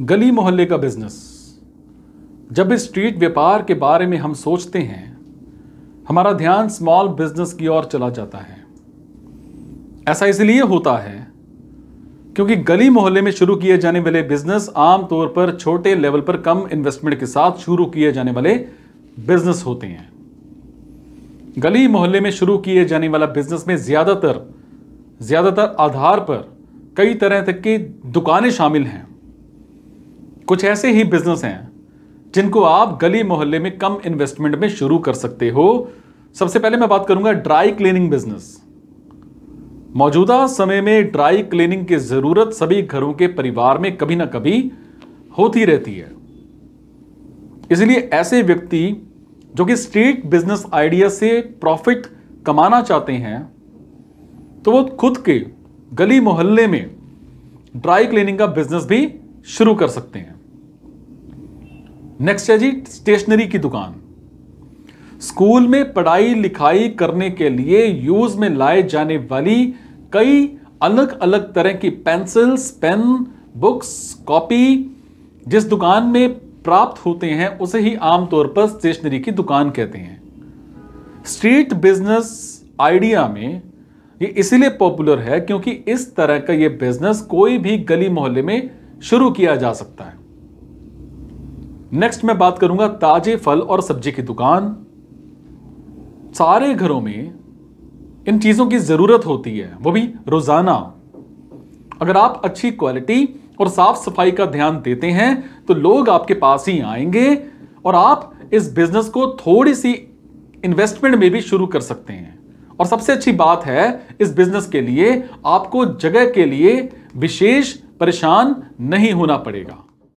गली मोहल्ले का बिजनेस जब इस स्ट्रीट व्यापार के बारे में हम सोचते हैं हमारा ध्यान स्मॉल बिजनेस की ओर चला जाता है ऐसा इसलिए होता है क्योंकि गली मोहल्ले में शुरू किए जाने वाले बिजनेस आमतौर पर छोटे लेवल पर कम इन्वेस्टमेंट के साथ शुरू किए जाने वाले बिजनेस होते हैं गली मोहल्ले में शुरू किए जाने वाला बिजनेस में ज़्यादातर ज़्यादातर आधार पर कई तरह तक की दुकानें शामिल हैं कुछ ऐसे ही बिजनेस हैं जिनको आप गली मोहल्ले में कम इन्वेस्टमेंट में शुरू कर सकते हो सबसे पहले मैं बात करूंगा ड्राई क्लीनिंग बिजनेस मौजूदा समय में ड्राई क्लीनिंग की जरूरत सभी घरों के परिवार में कभी ना कभी होती रहती है इसलिए ऐसे व्यक्ति जो कि स्ट्रीट बिजनेस आइडिया से प्रॉफिट कमाना चाहते हैं तो वो खुद के गली मोहल्ले में ड्राई क्लीनिंग का बिजनेस भी शुरू कर सकते हैं नेक्स्ट है जी स्टेशनरी की दुकान स्कूल में पढ़ाई लिखाई करने के लिए यूज में लाए जाने वाली कई अलग अलग तरह की पेंसिल्स पेन बुक्स कॉपी जिस दुकान में प्राप्त होते हैं उसे ही आमतौर पर स्टेशनरी की दुकान कहते हैं स्ट्रीट बिजनेस आइडिया में ये इसीलिए पॉपुलर है क्योंकि इस तरह का ये बिजनेस कोई भी गली मोहल्ले में शुरू किया जा सकता है नेक्स्ट मैं बात करूंगा ताजे फल और सब्जी की दुकान सारे घरों में इन चीज़ों की ज़रूरत होती है वो भी रोज़ाना अगर आप अच्छी क्वालिटी और साफ सफाई का ध्यान देते हैं तो लोग आपके पास ही आएंगे और आप इस बिजनेस को थोड़ी सी इन्वेस्टमेंट में भी शुरू कर सकते हैं और सबसे अच्छी बात है इस बिजनेस के लिए आपको जगह के लिए विशेष परेशान नहीं होना पड़ेगा